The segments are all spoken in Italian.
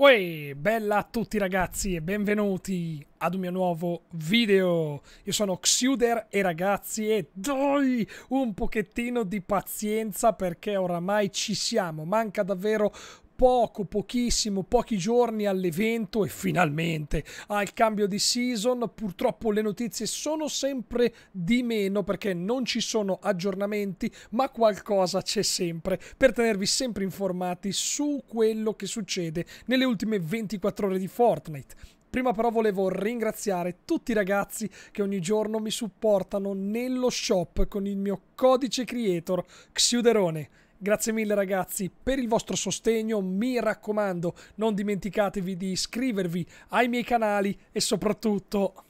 Uè, bella a tutti ragazzi e benvenuti ad un mio nuovo video. Io sono Xuder e ragazzi e dai un pochettino di pazienza perché oramai ci siamo. Manca davvero poco, pochissimo, pochi giorni all'evento e finalmente al cambio di season. Purtroppo le notizie sono sempre di meno perché non ci sono aggiornamenti, ma qualcosa c'è sempre per tenervi sempre informati su quello che succede nelle ultime 24 ore di Fortnite. Prima però volevo ringraziare tutti i ragazzi che ogni giorno mi supportano nello shop con il mio codice creator Xiuderone. Grazie mille ragazzi per il vostro sostegno, mi raccomando non dimenticatevi di iscrivervi ai miei canali e soprattutto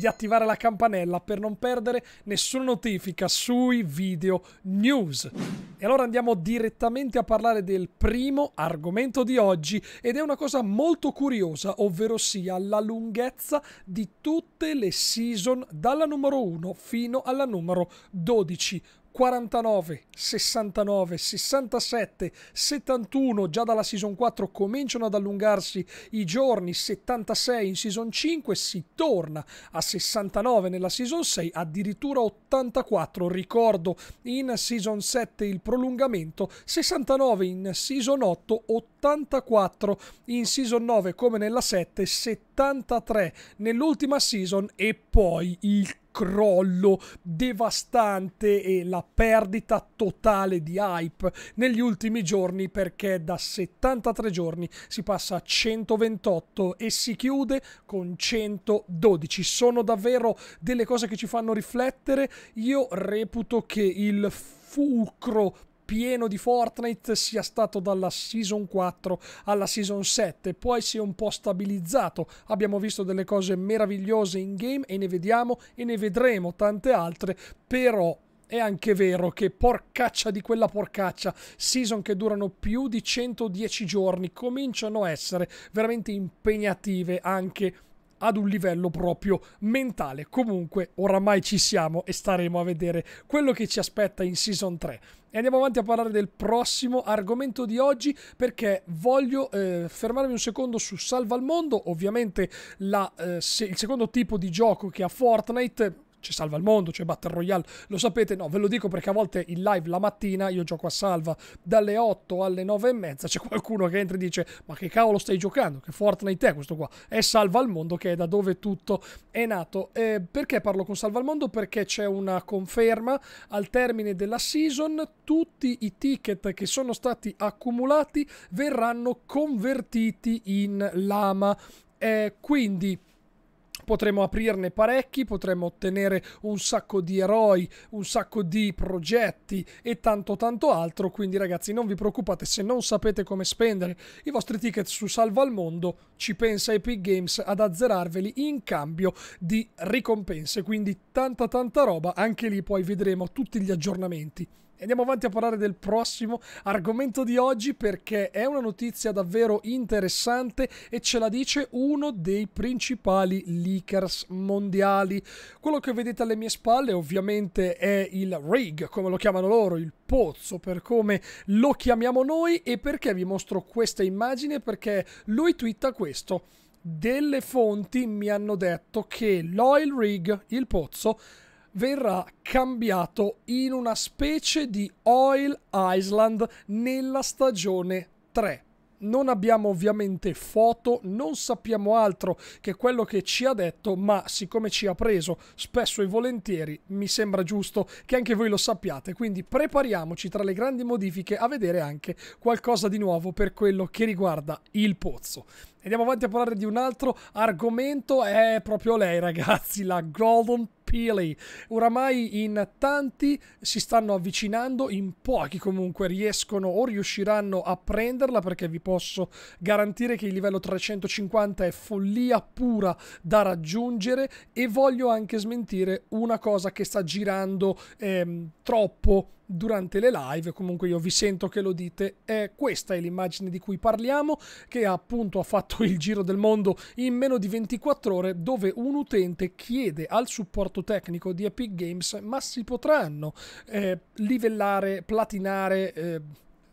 di attivare la campanella per non perdere nessuna notifica sui video news. E allora andiamo direttamente a parlare del primo argomento di oggi ed è una cosa molto curiosa, ovvero sia la lunghezza di tutte le season dalla numero 1 fino alla numero 12. 49, 69, 67, 71, già dalla season 4 cominciano ad allungarsi i giorni, 76 in season 5, si torna a 69 nella season 6, addirittura 84, ricordo in season 7 il prolungamento, 69 in season 8, 84 in season 9 come nella 7, 73 nell'ultima season e poi il crollo devastante e la perdita totale di hype negli ultimi giorni perché da 73 giorni si passa a 128 e si chiude con 112. Sono davvero delle cose che ci fanno riflettere. Io reputo che il fulcro pieno di Fortnite sia stato dalla Season 4 alla Season 7, poi si è un po' stabilizzato, abbiamo visto delle cose meravigliose in game e ne vediamo e ne vedremo tante altre, però è anche vero che porcaccia di quella porcaccia, season che durano più di 110 giorni, cominciano a essere veramente impegnative anche per ad un livello proprio mentale. Comunque, oramai ci siamo e staremo a vedere quello che ci aspetta in Season 3. E andiamo avanti a parlare del prossimo argomento di oggi perché voglio eh, fermarmi un secondo su Salva al Mondo, ovviamente la, eh, se, il secondo tipo di gioco che ha Fortnite c'è Salva al Mondo, c'è Battle Royale, lo sapete, no, ve lo dico perché a volte in live la mattina io gioco a Salva dalle 8 alle 9 e mezza, c'è qualcuno che entra e dice ma che cavolo stai giocando, che Fortnite è questo qua, è Salva al Mondo che è da dove tutto è nato. Eh, perché parlo con Salva al Mondo? Perché c'è una conferma al termine della season, tutti i ticket che sono stati accumulati verranno convertiti in lama. Eh, quindi Potremmo aprirne parecchi, potremmo ottenere un sacco di eroi, un sacco di progetti e tanto tanto altro, quindi ragazzi non vi preoccupate se non sapete come spendere i vostri ticket su Salva al Mondo, ci pensa Epic Games ad azzerarveli in cambio di ricompense, quindi tanta tanta roba, anche lì poi vedremo tutti gli aggiornamenti. Andiamo avanti a parlare del prossimo argomento di oggi perché è una notizia davvero interessante e ce la dice uno dei principali leakers mondiali. Quello che vedete alle mie spalle ovviamente è il rig, come lo chiamano loro, il pozzo per come lo chiamiamo noi e perché vi mostro questa immagine perché lui twitta questo. Delle fonti mi hanno detto che l'oil rig, il pozzo, verrà cambiato in una specie di Oil Island nella stagione 3. Non abbiamo ovviamente foto, non sappiamo altro che quello che ci ha detto, ma siccome ci ha preso spesso e volentieri, mi sembra giusto che anche voi lo sappiate. Quindi prepariamoci tra le grandi modifiche a vedere anche qualcosa di nuovo per quello che riguarda il pozzo. Andiamo avanti a parlare di un altro argomento, è proprio lei ragazzi, la Golden Peely. Oramai in tanti si stanno avvicinando, in pochi comunque riescono o riusciranno a prenderla perché vi posso garantire che il livello 350 è follia pura da raggiungere e voglio anche smentire una cosa che sta girando ehm, troppo durante le live, comunque io vi sento che lo dite, eh, questa è l'immagine di cui parliamo, che appunto ha fatto il giro del mondo in meno di 24 ore, dove un utente chiede al supporto tecnico di Epic Games, ma si potranno eh, livellare, platinare... Eh,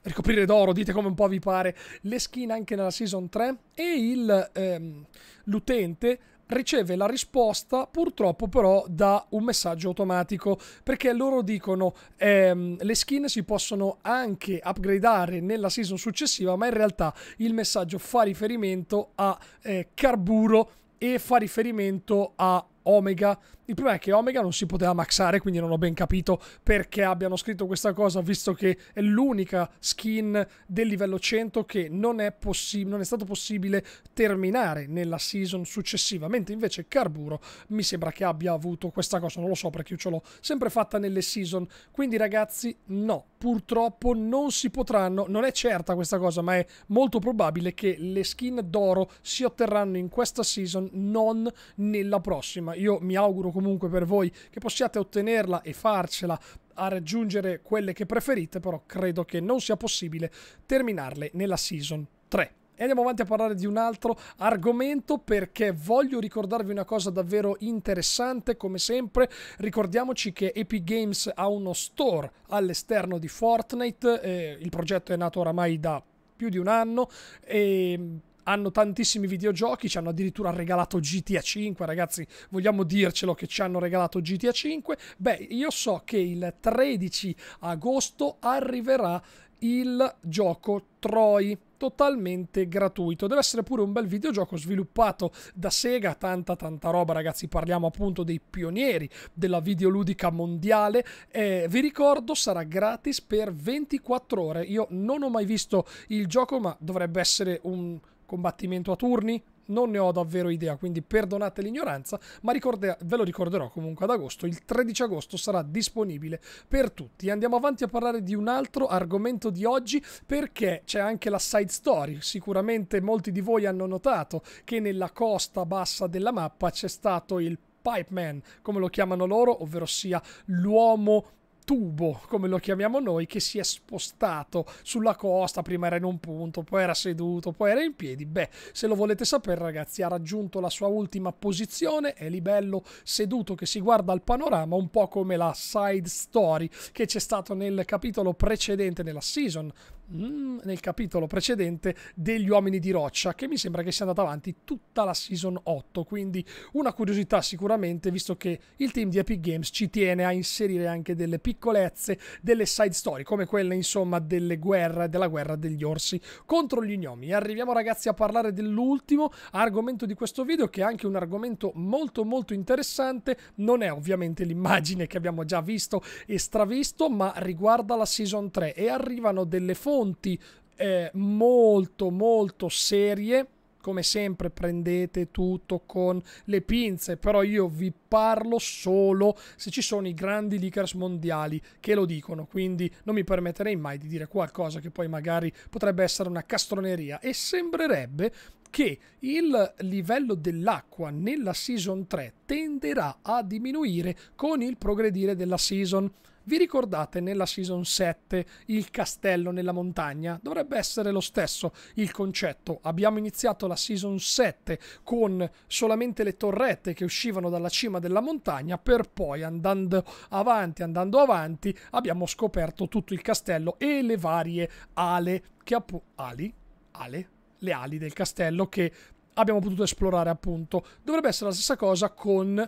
ricoprire d'oro, dite come un po' vi pare, le skin anche nella season 3 e il, ehm, l'utente riceve la risposta purtroppo però da un messaggio automatico perché loro dicono ehm, le skin si possono anche upgradare nella season successiva ma in realtà il messaggio fa riferimento a eh, carburo e fa riferimento a Omega il problema è che Omega non si poteva maxare, quindi non ho ben capito perché abbiano scritto questa cosa, visto che è l'unica skin del livello 100 che non è, possi- non è stato possibile terminare nella season successivamente. Invece Carburo mi sembra che abbia avuto questa cosa, non lo so perché io ce l'ho sempre fatta nelle season. Quindi ragazzi, no, purtroppo non si potranno, non è certa questa cosa, ma è molto probabile che le skin d'oro si otterranno in questa season, non nella prossima. Io mi auguro comunque comunque per voi che possiate ottenerla e farcela a raggiungere quelle che preferite, però credo che non sia possibile terminarle nella season 3. E andiamo avanti a parlare di un altro argomento perché voglio ricordarvi una cosa davvero interessante come sempre. Ricordiamoci che Epic Games ha uno store all'esterno di Fortnite, eh, il progetto è nato oramai da più di un anno e ehm, hanno tantissimi videogiochi, ci hanno addirittura regalato GTA 5, ragazzi, vogliamo dircelo che ci hanno regalato GTA 5. Beh, io so che il 13 agosto arriverà il gioco Troy totalmente gratuito. Deve essere pure un bel videogioco sviluppato da Sega, tanta tanta roba ragazzi, parliamo appunto dei pionieri della videoludica mondiale. Eh, vi ricordo sarà gratis per 24 ore. Io non ho mai visto il gioco, ma dovrebbe essere un combattimento a turni? Non ne ho davvero idea, quindi perdonate l'ignoranza, ma ricorda- ve lo ricorderò comunque ad agosto. Il 13 agosto sarà disponibile per tutti. Andiamo avanti a parlare di un altro argomento di oggi perché c'è anche la side story. Sicuramente molti di voi hanno notato che nella costa bassa della mappa c'è stato il Pipeman, come lo chiamano loro, ovvero sia l'uomo tubo, come lo chiamiamo noi, che si è spostato sulla costa, prima era in un punto, poi era seduto, poi era in piedi. Beh, se lo volete sapere ragazzi, ha raggiunto la sua ultima posizione, è lì bello seduto che si guarda al panorama, un po' come la side story che c'è stato nel capitolo precedente, nella season Mm, nel capitolo precedente degli uomini di roccia, che mi sembra che sia andata avanti tutta la season 8. Quindi una curiosità sicuramente, visto che il team di Epic Games ci tiene a inserire anche delle piccolezze, delle side story, come quelle insomma delle guerre, della guerra degli orsi contro gli gnomi. Arriviamo ragazzi a parlare dell'ultimo argomento di questo video, che è anche un argomento molto molto interessante. Non è ovviamente l'immagine che abbiamo già visto e stravisto, ma riguarda la season 3 e arrivano delle fonti fonti eh, molto molto serie come sempre prendete tutto con le pinze, però io vi parlo solo se ci sono i grandi leakers mondiali che lo dicono, quindi non mi permetterei mai di dire qualcosa che poi magari potrebbe essere una castroneria e sembrerebbe che il livello dell'acqua nella season 3 tenderà a diminuire con il progredire della season vi ricordate nella season 7 il castello nella montagna? Dovrebbe essere lo stesso il concetto. Abbiamo iniziato la season 7 con solamente le torrette che uscivano dalla cima della montagna, per poi andando avanti, andando avanti, abbiamo scoperto tutto il castello e le varie ale che appunto ali, ale, le ali del castello che abbiamo potuto esplorare appunto. Dovrebbe essere la stessa cosa con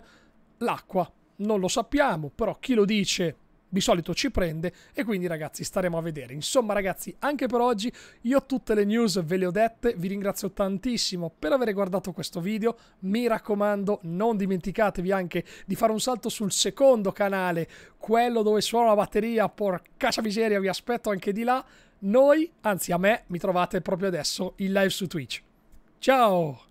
l'acqua. Non lo sappiamo, però chi lo dice di solito ci prende e quindi ragazzi staremo a vedere. Insomma ragazzi anche per oggi io tutte le news ve le ho dette, vi ringrazio tantissimo per aver guardato questo video, mi raccomando non dimenticatevi anche di fare un salto sul secondo canale, quello dove suona la batteria, porca miseria vi aspetto anche di là, noi, anzi a me, mi trovate proprio adesso in live su Twitch. Ciao!